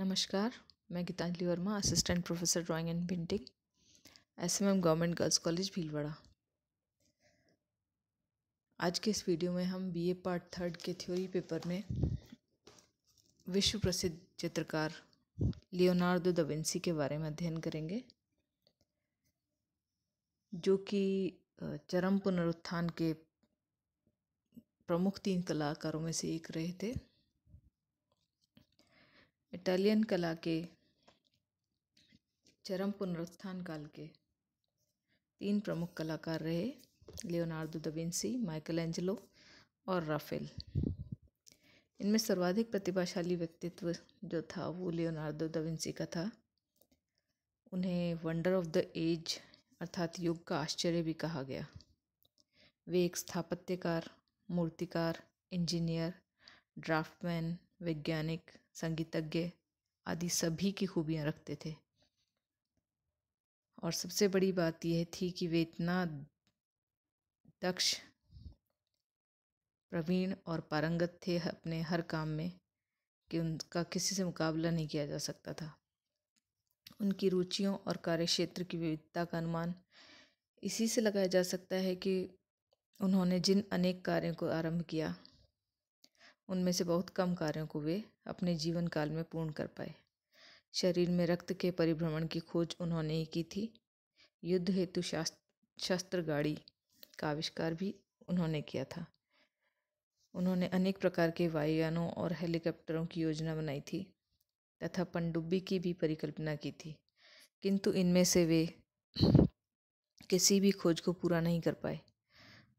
नमस्कार मैं Geetanjali Verma assistant professor drawing and painting S M M government girls college Bhilwara आज के इस वीडियो में हम बीए पार्ट थर्ड के थ्योरी पेपर में विश्व प्रसिद्ध चित्रकार लियोनार्डो दविंसी के बारे में अध्ययन करेंगे जो कि चरम पुनरुत्थान के प्रमुख तीन कलाकारों में से एक रहे थे इटालियन कला के चरम पुनरुत्थान काल के तीन प्रमुख कलाकार रहे Leonardo da Vinci Michelangelo और राफेल इनमें सर्वाधिक प्रतिभाशाली व्यक्तित्व जो था वो लियोनार्डो दा विंसी का था उन्हें वंडर ऑफ द एज अर्थात युग का आश्चर्य भी कहा गया वे एक स्थापत्यकार मूर्तिकार इंजीनियर ड्राफ्टमैन वैज्ञानिक संगीतज्ञ आदि सभी की खूबियाँ रखते थे और सबसे बड़ी बात यह थी कि वे इतना दक्ष प्रवीण और पारंगत थे अपने हर काम में कि उनका किसी से मुकाबला नहीं किया जा सकता था उनकी रुचियों और कार्यक्षेत्र की विविधता का अनुमान इसी से लगाया जा सकता है कि उन्होंने जिन अनेक कार्यों को आरंभ किया उनमें से बहुत कम कार्यों को वे अपने जीवन काल में पूर्ण कर पाए शरीर में रक्त के परिभ्रमण की खोज उन्होंने ही की थी युद्ध हेतु शास्त्र शस्त्र गाड़ी का आविष्कार भी उन्होंने किया था उन्होंने अनेक प्रकार के वायुयानों और हेलीकॉप्टरों की योजना बनाई थी तथा पनडुब्बी की भी परिकल्पना की थी किंतु इनमें से वे किसी भी खोज को पूरा नहीं कर पाए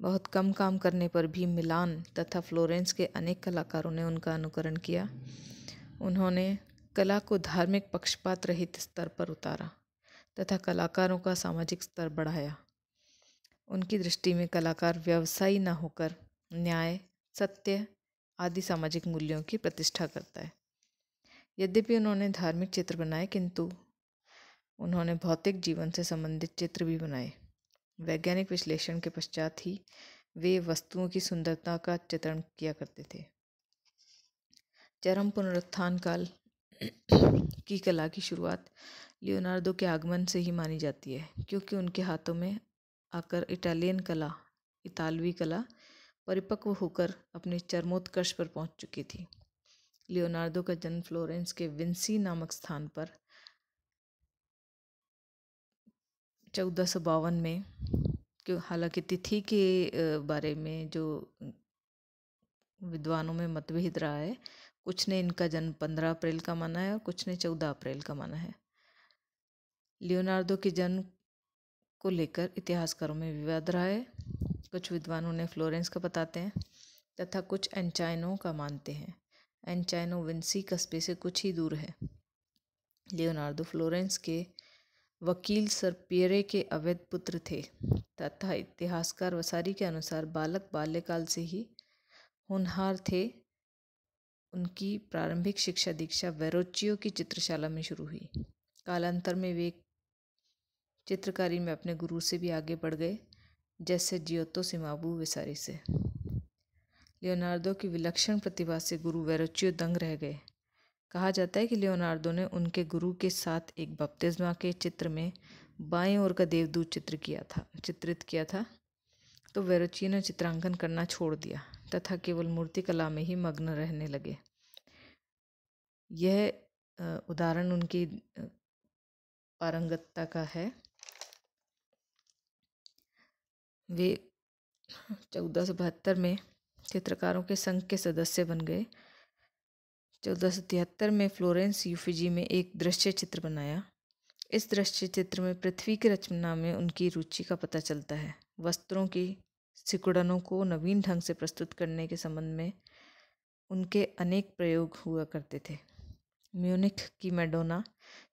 बहुत कम काम करने पर भी मिलान तथा फ्लोरेंस के अनेक कलाकारों ने उनका अनुकरण किया उन्होंने कला को धार्मिक पक्षपात रहित स्तर पर उतारा तथा कलाकारों का सामाजिक स्तर बढ़ाया उनकी दृष्टि में कलाकार व्यवसायी न होकर न्याय सत्य आदि सामाजिक मूल्यों की प्रतिष्ठा करता है यद्यपि उन्होंने धार्मिक चित्र बनाए किंतु उन्होंने भौतिक जीवन से संबंधित चित्र भी बनाए वैज्ञानिक विश्लेषण के पश्चात ही वे वस्तुओं की सुंदरता का चित्रण किया करते थे चरम पुनरुत्थान काल की कला की शुरुआत लियोनार्डो के आगमन से ही मानी जाती है क्योंकि उनके हाथों में आकर इटालियन कला इतालवी कला परिपक्व होकर अपने चरमोत्कर्ष पर पहुंच चुकी थी लियोनार्डो का जन्म फ्लोरेंस के विंसी नामक स्थान पर चौदह सौ बावन में क्यों हालांकि तिथि के बारे में जो विद्वानों में मतभेद रहा है कुछ ने इनका जन्म पंद्रह अप्रैल का माना है और कुछ ने चौदह अप्रैल का माना है लियोनार्डो के जन्म को लेकर इतिहासकारों में विवाद रहा है कुछ विद्वानों ने फ्लोरेंस का बताते हैं तथा कुछ एनचाइनों का मानते हैं एनचाइनो विंसी कस्बे से कुछ ही दूर है लियोनार्डो फ्लोरेंस के वकील सरपेरे के अवैध पुत्र थे तथा इतिहासकार वसारी के अनुसार बालक बाल्यकाल से ही होनहार थे उनकी प्रारंभिक शिक्षा दीक्षा वेरोचियो की चित्रशाला में शुरू हुई कालांतर में वे चित्रकारी में अपने गुरु से भी आगे बढ़ गए जैसे जियोतो सिमाबू विसारी से लियोनार्डो की विलक्षण प्रतिभा से गुरु वैरोचियो दंग रह गए कहा जाता है कि लियोनार्डो ने उनके गुरु के साथ एक बपतिस्मा के चित्र में बाएं ओर का देवदूत चित्र किया था चित्रित किया था तो वेरोची ने चित्रांकन करना छोड़ दिया तथा केवल मूर्ति कला में ही मग्न रहने लगे यह उदाहरण उनकी पारंगतता का है वे चौदह सौ बहत्तर में चित्रकारों के संघ के सदस्य बन गए चौदह सौ तिहत्तर में फ्लोरेंस यूफिजी में एक दृश्य चित्र बनाया इस दृश्य चित्र में पृथ्वी की रचना में उनकी रुचि का पता चलता है वस्त्रों की सिकुड़नों को नवीन ढंग से प्रस्तुत करने के संबंध में उनके अनेक प्रयोग हुआ करते थे म्यूनिख की मैडोना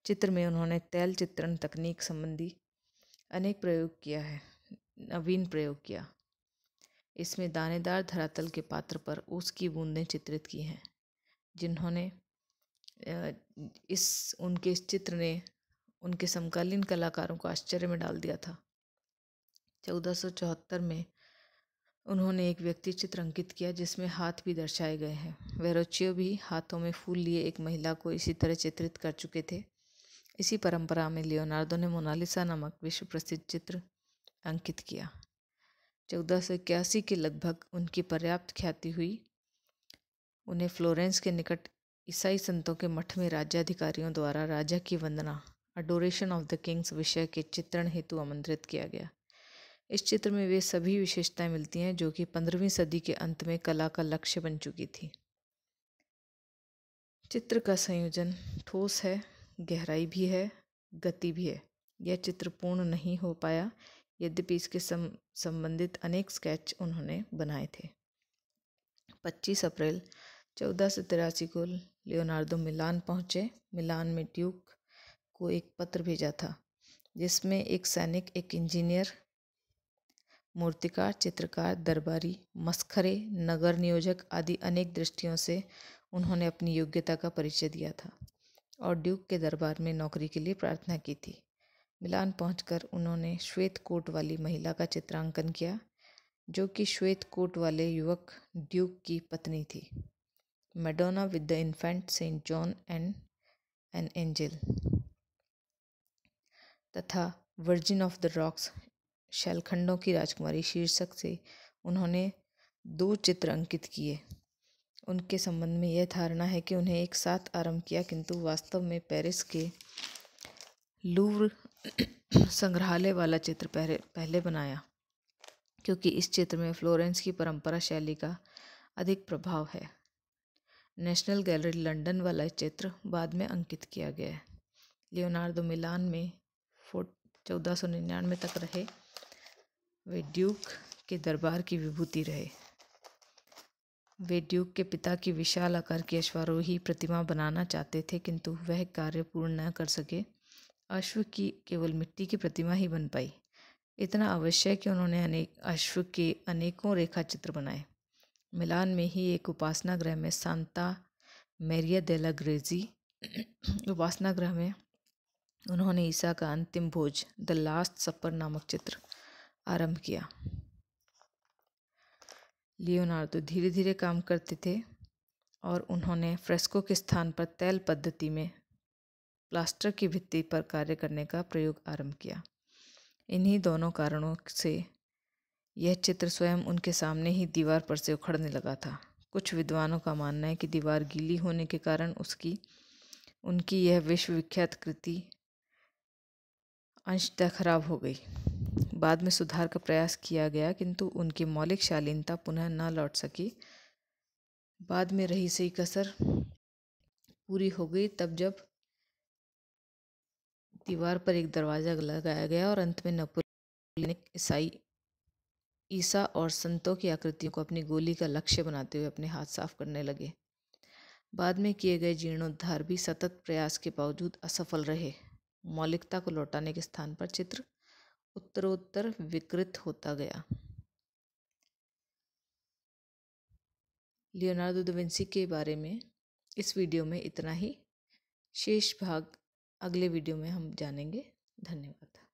चित्र में उन्होंने तैल चित्रण तकनीक संबंधी अनेक प्रयोग किया है नवीन प्रयोग किया इसमें दानेदार धरातल के पात्र पर उसकी बूंदें चित्रित की हैं जिन्होंने इस उनके इस चित्र ने उनके समकालीन कलाकारों को आश्चर्य में डाल दिया था चौदह में उन्होंने एक व्यक्ति चित्र अंकित किया जिसमें हाथ भी दर्शाए गए हैं वेरोचियो भी हाथों में फूल लिए एक महिला को इसी तरह चित्रित कर चुके थे इसी परंपरा में लियोनार्डो ने मोनालिसा नामक विश्व प्रसिद्ध चित्र अंकित किया चौदह सौ इक्यासी के लगभग उनकी पर्याप्त ख्याति हुई उन्हें फ्लोरेंस के निकट ईसाई संतों के मठ में राज्याधिकारियों द्वारा राजा की वंदना अडोरेशन ऑफ द किंग्स विषय के चित्रण हेतु आमंत्रित किया गया इस चित्र में वे सभी विशेषताएं मिलती हैं जो कि पंद्रहवीं सदी के अंत में कला का लक्ष्य बन चुकी थी चित्र का संयोजन ठोस है गहराई भी है गति भी है यह चित्र पूर्ण नहीं हो पाया यद्यपि इसके सम संबंधित अनेक स्केच उन्होंने बनाए थे 25 अप्रैल चौदह सौ तिरासी को लियोनार्डो मिलान पहुंचे मिलान में ड्यूक को एक पत्र भेजा था जिसमें एक सैनिक एक इंजीनियर मूर्तिकार चित्रकार दरबारी मस्खरे नगर नियोजक आदि अनेक दृष्टियों से उन्होंने अपनी योग्यता का परिचय दिया था और ड्यूक के दरबार में नौकरी के लिए प्रार्थना की थी मिलान पहुंचकर उन्होंने श्वेत कोट वाली महिला का चित्रांकन किया जो कि श्वेत कोट वाले युवक ड्यूक की पत्नी थी Madonna with the Infant, Saint John, and an Angel तथा वर्जिन ऑफ द रॉक्स शैलखंडों की राजकुमारी शीर्षक से उन्होंने दो चित्र अंकित किए उनके संबंध में यह धारणा है कि उन्हें एक साथ आरंभ किया किंतु वास्तव में पेरिस के लूवर संग्रहालय वाला चित्र पहले पहले बनाया क्योंकि इस चित्र में फ्लोरेंस की परंपरा शैली का अधिक प्रभाव है नेशनल गैलरी लंदन वाला चित्र बाद में अंकित किया गया है लियोनार्डो मिलान में फोर्ट चौदह सौ निन्यानवे तक रहे वे ड्यूक के दरबार की विभूति रहे वे ड्यूक के पिता की विशाल आकार की अश्वारोही प्रतिमा बनाना चाहते थे किंतु वह कार्य पूर्ण न कर सके अश्व की केवल मिट्टी की प्रतिमा ही बन पाई इतना अवश्य कि उन्होंने अनेक अश्व के अनेकों रेखा चित्र बनाए मिलान में ही एक उपासना गृह में सांता मेरिया देला ग्रेजी उपासना गृह में उन्होंने ईसा का अंतिम भोज द लास्ट सफर नामक चित्र आरंभ किया लियोनार्डो धीरे धीरे काम करते थे और उन्होंने फ्रेस्को के स्थान पर तैल पद्धति में प्लास्टर की भित्ति पर कार्य करने का प्रयोग आरंभ किया इन्हीं दोनों कारणों से यह चित्र स्वयं उनके सामने ही दीवार पर से उखड़ने लगा था कुछ विद्वानों का मानना है कि दीवार गीली होने के कारण उसकी उनकी यह विश्वविख्यात कृति अंशतः खराब हो गई बाद में सुधार का प्रयास किया गया किंतु उनकी मौलिक शालीनता पुनः न लौट सकी बाद में रही सही कसर पूरी हो गई तब जब दीवार पर एक दरवाज़ा लगाया गया और अंत में नपुर ईसाई ईसा और संतों की आकृतियों को अपनी गोली का लक्ष्य बनाते हुए अपने हाथ साफ करने लगे बाद में किए गए जीर्णोद्धार भी सतत प्रयास के बावजूद असफल रहे मौलिकता को लौटाने के स्थान पर चित्र उत्तरोत्तर विकृत होता गया लियोनार्डो दुविंसी के बारे में इस वीडियो में इतना ही शेष भाग अगले वीडियो में हम जानेंगे धन्यवाद